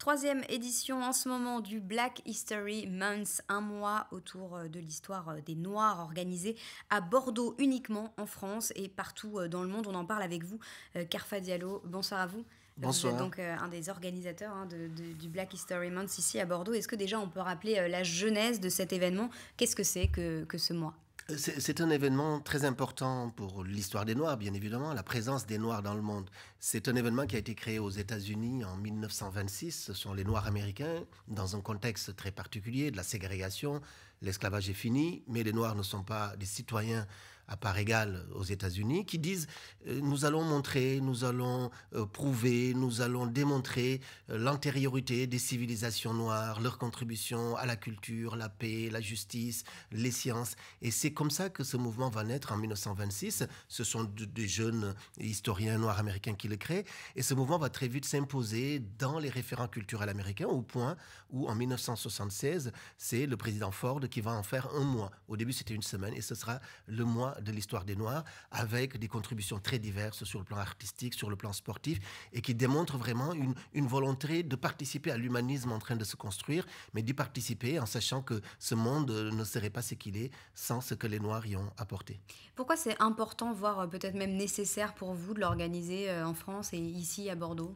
Troisième édition en ce moment du Black History Month, un mois autour euh, de l'histoire euh, des Noirs organisé à Bordeaux uniquement en France et partout euh, dans le monde. On en parle avec vous, Carfa Diallo. Bonsoir à vous. Bonsoir. Vous êtes donc un des organisateurs hein, du Black History Month ici à Bordeaux. Est-ce que déjà on peut rappeler la genèse de cet événement Qu'est-ce que c'est que ce mois c'est un événement très important pour l'histoire des Noirs, bien évidemment, la présence des Noirs dans le monde. C'est un événement qui a été créé aux États-Unis en 1926. Ce sont les Noirs américains, dans un contexte très particulier de la ségrégation, l'esclavage est fini, mais les Noirs ne sont pas des citoyens à part égale aux États-Unis, qui disent euh, nous allons montrer, nous allons euh, prouver, nous allons démontrer euh, l'antériorité des civilisations noires, leur contribution à la culture, la paix, la justice, les sciences. Et c'est comme ça que ce mouvement va naître en 1926. Ce sont des jeunes historiens noirs américains qui le créent. Et ce mouvement va très vite s'imposer dans les référents culturels américains, au point où en 1976, c'est le président Ford qui va en faire un mois. Au début, c'était une semaine et ce sera le mois de l'histoire des Noirs avec des contributions très diverses sur le plan artistique, sur le plan sportif et qui démontre vraiment une, une volonté de participer à l'humanisme en train de se construire, mais d'y participer en sachant que ce monde ne serait pas ce qu'il est sans ce que les Noirs y ont apporté. Pourquoi c'est important, voire euh, peut-être même nécessaire pour vous de l'organiser euh, en France et ici à Bordeaux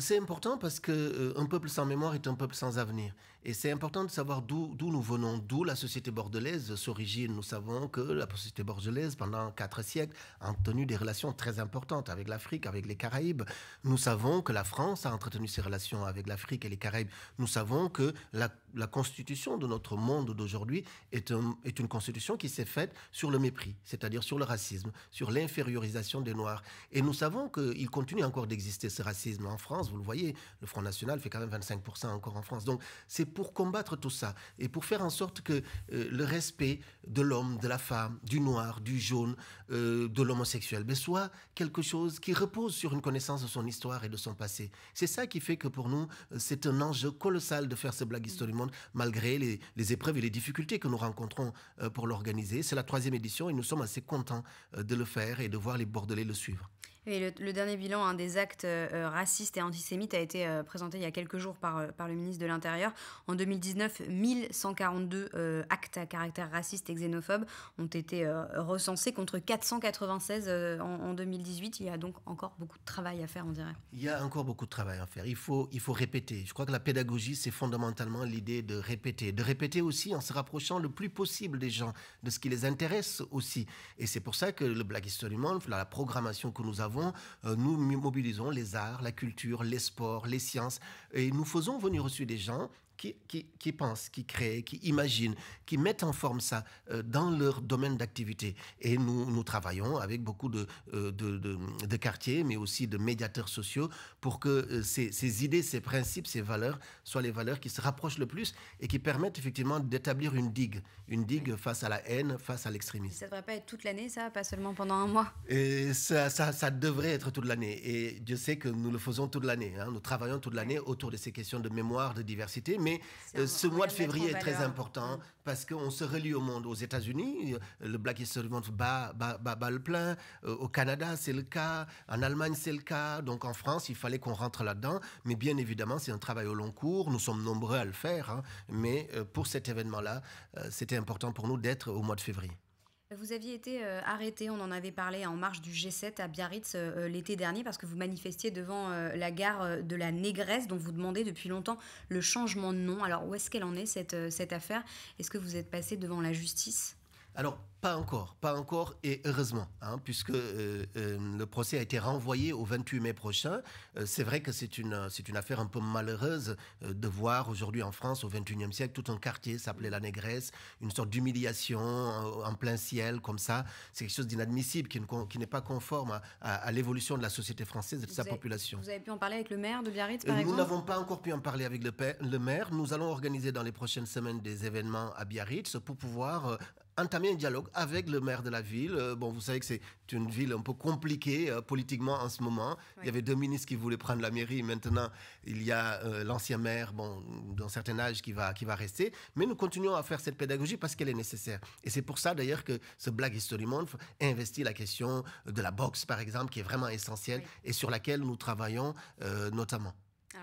c'est important parce que euh, un peuple sans mémoire est un peuple sans avenir. Et c'est important de savoir d'où nous venons, d'où la société bordelaise s'origine. Nous savons que la société bordelaise, pendant quatre siècles, a entretenu des relations très importantes avec l'Afrique, avec les Caraïbes. Nous savons que la France a entretenu ses relations avec l'Afrique et les Caraïbes. Nous savons que la, constitution de notre monde d'aujourd'hui est, est une constitution qui s'est faite sur le mépris, c'est-à-dire sur le racisme, sur l'infériorisation des Noirs. Et nous savons qu'il continue encore d'exister ce racisme en France vous le voyez, le Front National fait quand même 25% encore en France. Donc c'est pour combattre tout ça et pour faire en sorte que euh, le respect de l'homme, de la femme, du noir, du jaune, euh, de l'homosexuel, ben, soit quelque chose qui repose sur une connaissance de son histoire et de son passé. C'est ça qui fait que pour nous, euh, c'est un enjeu colossal de faire ce Black History Monde, malgré les, épreuves et les difficultés que nous rencontrons pour l'organiser. C'est la troisième édition et nous sommes assez contents de le faire et de voir les Bordelais le suivre. Et le, dernier bilan un des actes euh, euh, racistes et antisémites a été euh, présenté il y a quelques jours par, par le ministre de l'Intérieur. En 2019, 1142 actes à caractère raciste et xénophobe ont été recensés contre 496 en, 2018. Il y a donc encore beaucoup de travail à faire, on dirait. Il y a encore beaucoup de travail à faire. Il faut, il faut répéter. Je crois que la pédagogie, c'est fondamentalement l'idée de répéter. De répéter aussi en se rapprochant le plus possible des gens, de ce qui les intéresse aussi. Et c'est pour ça que le Black History Month, la programmation que nous avons, euh, nous mobilisons les arts, la culture, les sports, les sciences, et nous faisons venir reçu des gens qui, qui, pensent, qui créent, qui imaginent, qui mettent en forme ça euh, dans leur domaine d'activité. Et nous, nous travaillons avec beaucoup de, euh, de, quartiers, mais aussi de médiateurs sociaux pour que euh, ces, idées, ces principes, ces valeurs soient les valeurs qui se rapprochent le plus et qui permettent effectivement d'établir une digue, une digue face à la haine, face à l'extrémisme. Ça ne devrait pas être toute l'année, ça, pas seulement pendant un mois et ça, ça, devrait être toute l'année. Et je sais que nous le faisons toute l'année. Hein. Nous travaillons toute l'année autour de ces questions de mémoire, de diversité, mais mais euh, ce mois de février est très important mm. parce qu'on se relie au monde. Aux États-Unis, euh, le Black History Month bat, le plein. Euh, au Canada, c'est le cas. En Allemagne, c'est le cas. Donc en France, il fallait qu'on rentre là-dedans. Mais bien évidemment, c'est un travail au long cours. Nous sommes nombreux à le faire. Hein. Mais pour cet événement-là, c'était important pour nous d'être au mois de février. Vous aviez été euh, arrêté, on en avait parlé en marge du G7 à Biarritz euh, euh, l'été dernier parce que vous manifestiez devant la gare de la Négresse dont vous demandez depuis longtemps le changement de nom. Alors où est-ce qu'elle en est cette, cette affaire Est-ce que vous êtes passé devant la justice alors, pas encore, pas encore, et heureusement, hein, puisque euh, euh, le procès a été renvoyé au 28 mai prochain. Euh, c'est vrai que c'est une, c'est une affaire un peu malheureuse de voir aujourd'hui en France, au 21e siècle, tout un quartier s'appelait la négresse, une sorte d'humiliation en, plein ciel, comme ça. C'est quelque chose d'inadmissible, qui, n'est pas conforme à, l'évolution de la société française et de sa population. Vous avez pu en parler avec le maire de Biarritz, par exemple Nous n'avons pas encore pu en parler avec le maire. Nous allons organiser dans les prochaines semaines des événements à Biarritz pour pouvoir entamer un dialogue avec le maire de la ville. Euh, bon, vous savez que c'est une ville un peu compliquée euh, politiquement en ce moment. Il y avait deux ministres qui voulaient prendre la mairie. Maintenant, il y a euh, l'ancien maire, bon, d'un certain âge, qui va, qui va rester. Mais nous continuons à faire cette pédagogie parce qu'elle est nécessaire. Et c'est pour ça, d'ailleurs, que ce Black History Month investit la question de la boxe, par exemple, qui est vraiment essentielle et sur laquelle nous travaillons notamment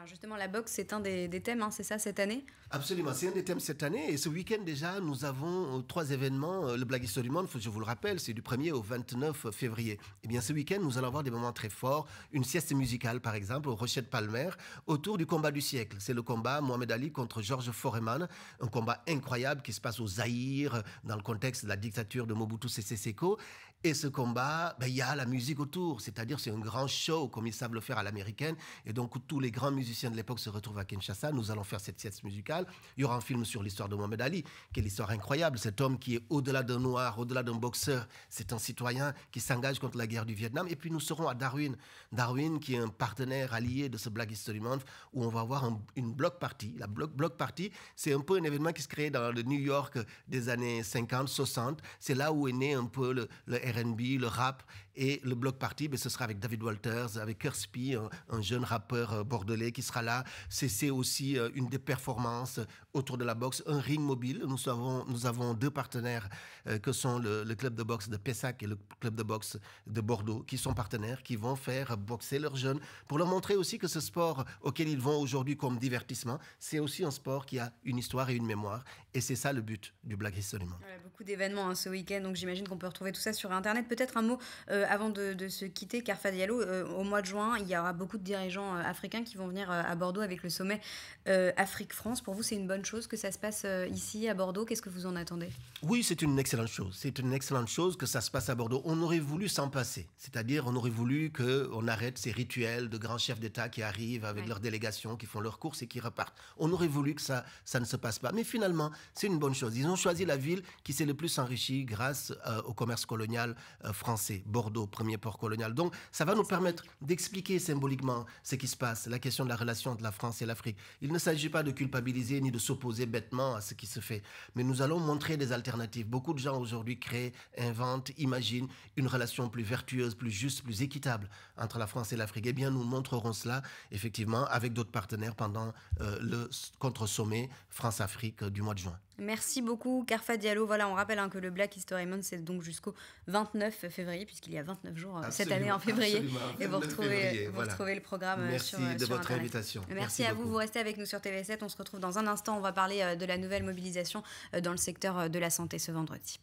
justement, la boxe, c'est un des, thèmes, hein, c'est ça, cette année Absolument, c'est un des thèmes cette année. Et ce week-end déjà, nous avons euh, trois événements. Euh, le Blaguiste du Monde, je vous le rappelle, c'est du 1er au 29 février. Eh bien, ce week-end, nous allons avoir des moments très forts. Une sieste musicale, par exemple, au Rochette Palmer, autour du combat du siècle. C'est le combat Mohamed Ali contre George Foreman, un combat incroyable qui se passe au Zaïre, dans le contexte de la dictature de Mobutu Sese Seko. Et ce combat, ben, il y a la musique autour, c'est-à-dire c'est un grand show, comme ils savent le faire à l'américaine. Et donc, tous les grands musiciens de l'époque se retrouve à Kinshasa. Nous allons faire cette sieste musicale. Il y aura un film sur l'histoire de Mohamed Ali. Quelle histoire incroyable. Cet homme qui est au-delà d'un noir, au-delà d'un boxeur. C'est un citoyen qui s'engage contre la guerre du Vietnam. Et puis nous serons à Darwin. Darwin, qui est un partenaire allié de ce Black History Month, où on va avoir une block party. La block, party, c'est un peu un événement qui se crée dans le New York des années 50, 60. C'est là où est né un peu le, le RB, le rap et le block party. Mais ce sera avec David Walters, avec Kerspi, un, un jeune rappeur euh, bordelais qui sera là. C'est aussi euh, une des performances euh, autour de la boxe, un ring mobile. Nous avons, nous avons deux partenaires euh, que sont le, club de boxe de Pessac et le club de boxe de Bordeaux, qui sont partenaires, qui vont faire boxer leurs jeunes pour leur montrer aussi que ce sport auquel ils vont aujourd'hui comme divertissement, c'est aussi un sport qui a une histoire et une mémoire. Et c'est ça le but du Black History Month. Il y a beaucoup d'événements hein, ce week-end, donc j'imagine qu'on peut retrouver tout ça sur Internet. Peut-être un mot avant de, se quitter, Carfa Diallo. au mois de juin, il y aura beaucoup de dirigeants africains qui vont venir euh, à Bordeaux avec le sommet euh, Afrique-France. Pour vous, c'est une bonne chose que ça se passe euh, ici à Bordeaux Qu'est-ce que vous en attendez Oui, c'est une excellente chose. C'est une excellente chose que ça se passe à Bordeaux. On aurait voulu s'en passer. C'est-à-dire, on aurait voulu qu'on arrête ces rituels de grands chefs d'État qui arrivent avec leurs délégations, qui font leurs courses et qui repartent. On aurait voulu que ça, ça ne se passe pas. Mais finalement, c'est une bonne chose. Ils ont choisi la ville qui s'est le plus enrichie grâce au commerce colonial français. Bordeaux, premier port colonial. Donc, ça va nous permettre d'expliquer symboliquement ce qui se passe, la question de la de la France et l'Afrique. Il ne s'agit pas de culpabiliser ni de s'opposer bêtement à ce qui se fait, mais nous allons montrer des alternatives. Beaucoup de gens aujourd'hui créent, inventent, imaginent une relation plus vertueuse, plus juste, plus équitable entre la France et l'Afrique. Eh bien, nous montrerons cela, effectivement, avec d'autres partenaires pendant euh, le contre-sommet France-Afrique du mois de juin. Merci beaucoup, Carfa Diallo. Voilà, on rappelle hein, que le Black History Month, c'est donc jusqu'au 29 février, puisqu'il y a 29 jours euh, cette année en février. Et vous retrouvez, vous retrouvez le programme euh, Merci euh, de votre invitation. Merci, à vous. Vous restez avec nous sur TV7. On se retrouve dans un instant. On va parler de la nouvelle mobilisation dans le secteur de la santé ce vendredi.